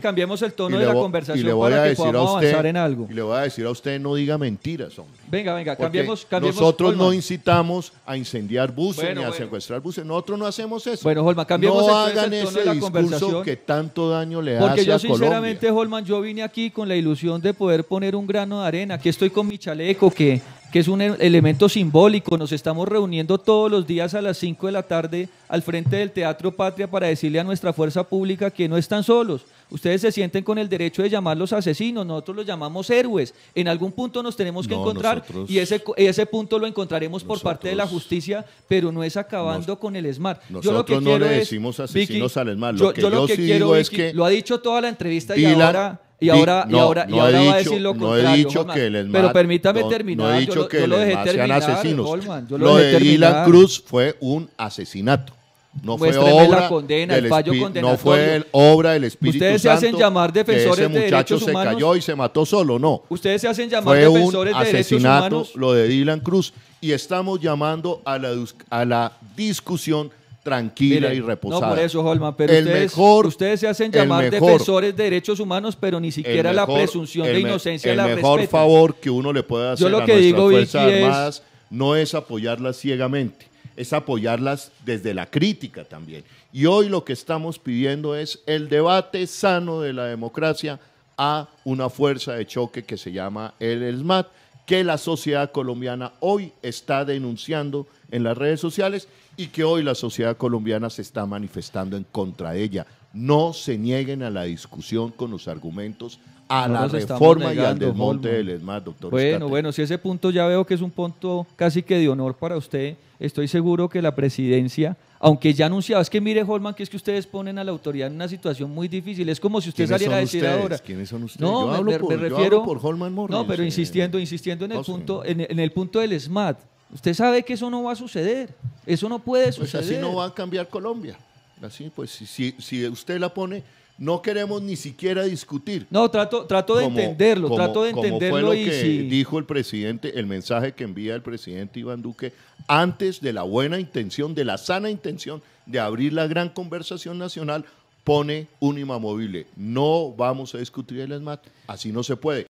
cambiemos el tono de la conversación para que decir en algo. Y le voy a decir a usted, no diga mentiras, hombre. Venga, venga, cambiemos, Nosotros no incitamos a incendiar buses ni a secuestrar buses. Nosotros no hacemos eso. Bueno, Holman, cambiemos no hagan ese de discurso que tanto daño le hace a Porque yo sinceramente, Holman, yo vine aquí con la ilusión de poder poner un grano de arena. Aquí estoy con mi chaleco que que es un e-, elemento simbólico. Nos estamos reuniendo todos los días a las 5 de la tarde al frente del Teatro Patria para decirle a nuestra fuerza pública que no están solos. Ustedes se sienten con el derecho de llamarlos asesinos, nosotros los llamamos héroes. En algún punto nos tenemos que encontrar y ese, ese punto lo encontraremos por parte de la justicia, pero no es acabando con el ESMAR. Nosotros yo lo que le decimos asesinos al ESMAR. Lo que lo es que... Lo ha dicho toda la entrevista y ahora y ahora, no, y ahora, y ahora dicho, va a decir lo contrario. No he dicho que Pero permítame terminar. No he dicho yo, que yo lo sean asesinos. lo, de Dylan Cruz fue un asesinato. No fue, obra del el fallo no fue obra del Espíritu Ustedes se hacen llamar defensores de que ese muchacho se cayó y se mató solo, no. Ustedes se hacen llamar defensores de derechos humanos. Lo de Dylan Cruz y estamos llamando a la, a la discusión tranquila y reposada. No por eso, Holman, pero ustedes, ustedes se hacen llamar defensores de derechos humanos, pero ni siquiera la presunción de inocencia la la El mejor favor que uno le puede hacer a que nuestras Fuerzas Armadas no es apoyarlas ciegamente, es apoyarlas desde la crítica también. Y hoy lo que estamos pidiendo es el debate sano de la democracia a una fuerza de choque que se llama el ESMAT que la sociedad colombiana hoy está denunciando en las redes sociales y que hoy la sociedad colombiana se está manifestando en contra de ella no se nieguen a la discusión con los argumentos a la reforma y al desmonte del ESMAD, doctor. Bueno, bueno, si ese punto ya veo que es un punto casi que de honor para usted, estoy seguro que la presidencia, aunque ya anunciaba, es que mire, Holman, que es que ustedes ponen a la autoridad en una situación muy difícil, es como si usted saliera a decir ahora. ¿Quiénes son ustedes? No, yo hablo me, me refiero, hablo por Holman Morris, No, pero eh. insistiendo, insistiendo en el, punto, en, el punto del ESMAD, usted sabe que eso no va a suceder, eso no puede suceder. Pues así no va a cambiar Colombia. Así, pues, si, si usted la pone, no queremos ni siquiera discutir. No, trato, trato de entenderlo, trato de entenderlo. lo que dijo el presidente, el mensaje que envía el presidente Iván Duque antes de la buena intención, de la sana intención de abrir la gran conversación nacional, pone un imamovible. No vamos a discutir el ESMAD, así no se puede.